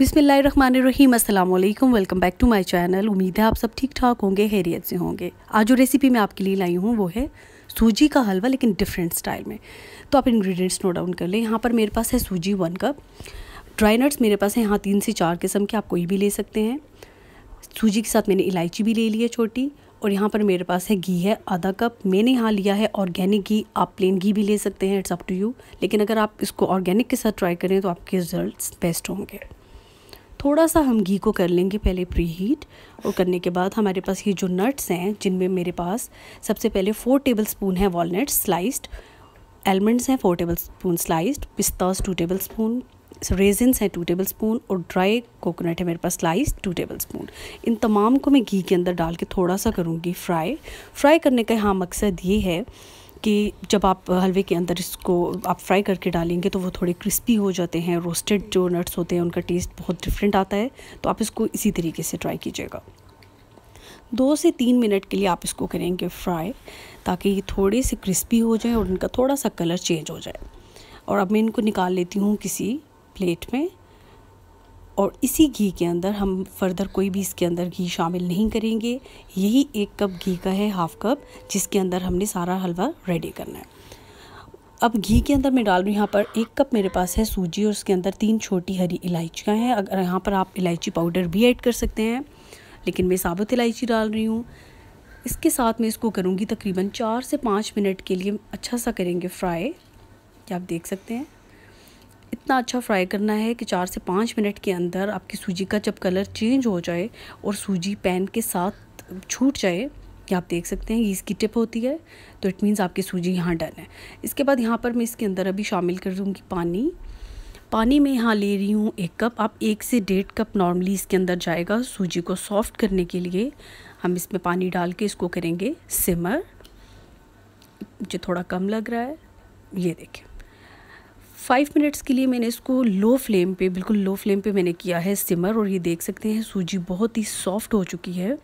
बिस्मिल्लाम अस्सलाम वालेकुम welcome back to my channel उम्मीद है आप सब ठीक ठाक होंगे हैरियत से होंगे आज जो रेसिपी मैं आपके लिए लाई हूँ वो है सूजी का हलवा लेकिन डिफरेंट स्टाइल में तो आप इंग्रेडिएंट्स नोट डाउन कर लें यहाँ पर मेरे पास है सूजी वन कप ड्राई नट्स मेरे पास है यहाँ तीन से चार किस्म के आप कोई भी ले सकते हैं सूजी के साथ मैंने इलायची भी ले ली है छोटी और यहाँ पर मेरे पास है घी है आधा कप मैंने यहाँ लिया है ऑर्गेनिक घी आप प्लेन घी भी ले सकते हैं इट्स अप टू यू लेकिन अगर आप इसको ऑर्गेनिक के साथ ट्राई करें तो आपके रिजल्ट्स बेस्ट होंगे थोड़ा सा हम घी को कर लेंगे पहले प्री हीट और करने के बाद हमारे पास ये जो नट्स हैं जिनमें मेरे पास सबसे पहले फ़ोर टेबल स्पून है वॉलट्स स्लाइस्ड एलमंड्स हैं four tablespoon sliced pistachios two tablespoon raisins हैं टू टेबल स्पून और ड्राई कोकोनट है मेरे पास स्लाइस टू टेबल स्पून इन तमाम को मैं घी के अंदर डाल के थोड़ा सा करूँगी फ्राई फ्राई करने का यहाँ मकसद ये है कि जब आप हलवे के अंदर इसको आप फ्राई करके डालेंगे तो वो थोड़े क्रिस्पी हो जाते हैं रोस्टेड जो नट्स होते हैं उनका टेस्ट बहुत डिफरेंट आता है तो आप इसको इसी तरीके से ट्राई कीजिएगा दो से तीन मिनट के लिए आप इसको करेंगे फ्राई ताकि ये थोड़े से क्रिस्पी हो जाए और इनका थोड़ा सा कलर चेंज हो जाए और अब मैं इनको निकाल लेती हूँ किसी प्लेट में और इसी घी के अंदर हम फर्दर कोई भी इसके अंदर घी शामिल नहीं करेंगे यही एक कप घी का है हाफ कप जिसके अंदर हमने सारा हलवा रेडी करना है अब घी के अंदर मैं डाल रही हूँ यहाँ पर एक कप मेरे पास है सूजी और उसके अंदर तीन छोटी हरी इलायचियाँ हैं अगर यहाँ पर आप इलायची पाउडर भी ऐड कर सकते हैं लेकिन मैं साबुत इलायची डाल रही हूँ इसके साथ मैं इसको करूँगी तकरीबन चार से पाँच मिनट के लिए अच्छा सा करेंगे फ्राई क्या आप देख सकते हैं इतना अच्छा फ्राई करना है कि चार से पाँच मिनट के अंदर आपकी सूजी का जब कलर चेंज हो जाए और सूजी पैन के साथ छूट जाए ये आप देख सकते हैं ये इसकी टिप होती है तो इट मीन्स आपकी सूजी यहाँ डन है इसके बाद यहाँ पर मैं इसके अंदर अभी शामिल कर दूँगी पानी पानी में यहाँ ले रही हूँ एक कप आप एक से डेढ़ कप नॉर्मली इसके अंदर जाएगा सूजी को सॉफ्ट करने के लिए हम इसमें पानी डाल के इसको करेंगे सिमर मुझे थोड़ा कम लग रहा है ये देखें फाइव मिनट्स के लिए मैंने इसको लो फ्लेम पे बिल्कुल लो फ्लेम पे मैंने किया है सिमर और ये देख सकते हैं सूजी बहुत ही सॉफ्ट हो चुकी है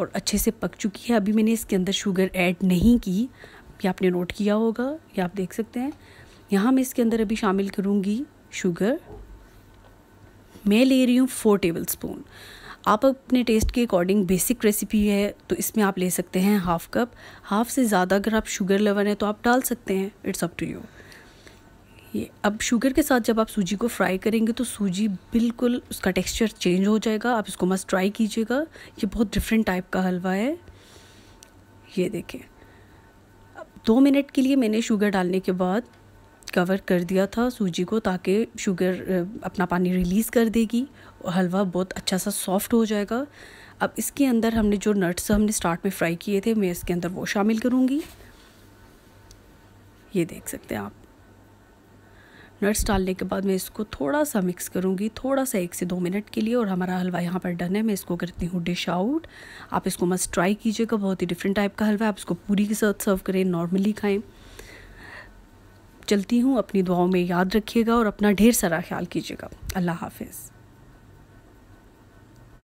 और अच्छे से पक चुकी है अभी मैंने इसके अंदर शुगर ऐड नहीं की ये आपने नोट किया होगा ये आप देख सकते हैं यहाँ मैं इसके अंदर अभी शामिल करूँगी शुगर मैं ले रही हूँ फोर टेबल स्पून आप अपने टेस्ट के अकॉर्डिंग बेसिक रेसिपी है तो इसमें आप ले सकते हैं हाफ़ कप हाफ़ से ज़्यादा अगर आप शुगर लवर हैं तो आप डाल सकते हैं इट्स अप टू यू ये अब शुगर के साथ जब आप सूजी को फ्राई करेंगे तो सूजी बिल्कुल उसका टेक्सचर चेंज हो जाएगा आप इसको मस्त ट्राई कीजिएगा ये बहुत डिफरेंट टाइप का हलवा है ये देखें दो मिनट के लिए मैंने शुगर डालने के बाद कवर कर दिया था सूजी को ताकि शुगर अपना पानी रिलीज़ कर देगी हलवा बहुत अच्छा सा सॉफ्ट हो जाएगा अब इसके अंदर हमने जो नट्स हमने स्टार्ट में फ्राई किए थे मैं इसके अंदर वो शामिल करूँगी ये देख सकते हैं आप नट्स डालने के बाद मैं इसको थोड़ा सा मिक्स करूँगी थोड़ा सा एक से दो मिनट के लिए और हमारा हलवा यहाँ पर डन है मैं इसको करती हूँ डिश आउट आप इसको मस्त ट्राई कीजिएगा बहुत ही डिफरेंट टाइप का हलवा आप इसको पूरी के साथ सर्व करें नॉर्मली खाएँ चलती हूँ अपनी दुआओं में याद रखिएगा और अपना ढेर सारा ख्याल कीजिएगा अल्लाह हाफिज़